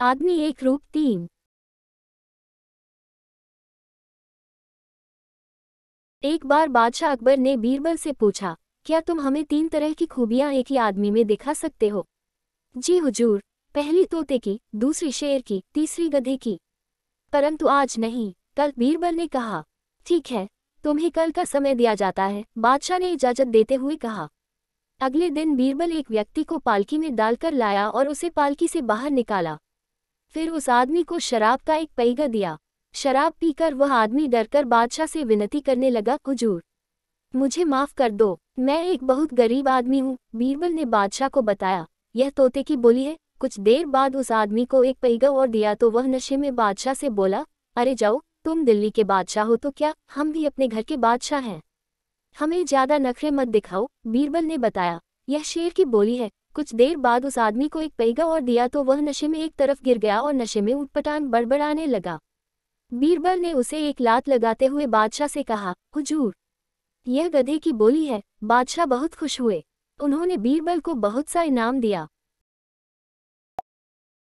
आदमी एक रूप तीन एक बार बादशाह अकबर ने बीरबल से पूछा क्या तुम हमें तीन तरह की खूबियां एक ही आदमी में दिखा सकते हो जी हुजूर पहली तोते की दूसरी शेर की तीसरी गधे की परंतु आज नहीं कल बीरबल ने कहा ठीक है तुम्हें कल का समय दिया जाता है बादशाह ने इजाजत देते हुए कहा अगले दिन बीरबल एक व्यक्ति को पालकी में डालकर लाया और उसे पालकी से बाहर निकाला फिर उस आदमी को शराब का एक पैगा दिया शराब पीकर वह आदमी डरकर बादशाह से विनती करने लगा हुजूर मुझे माफ कर दो मैं एक बहुत गरीब आदमी हूँ बीरबल ने बादशाह को बताया यह तोते की बोली है कुछ देर बाद उस आदमी को एक पैगा और दिया तो वह नशे में बादशाह से बोला अरे जाओ तुम दिल्ली के बादशाह हो तो क्या हम भी अपने घर के बादशाह हैं हमें ज्यादा नखरे मत दिखाओ बीरबल ने बताया यह शेर की बोली है कुछ देर बाद उस आदमी को एक पैगा और दिया तो वह नशे में एक तरफ गिर गया और नशे में उठपटान बड़बड़ाने लगा बीरबल ने उसे एक लात लगाते हुए बादशाह से कहा हुजूर यह गधे की बोली है बादशाह बहुत खुश हुए उन्होंने बीरबल को बहुत सा इनाम दिया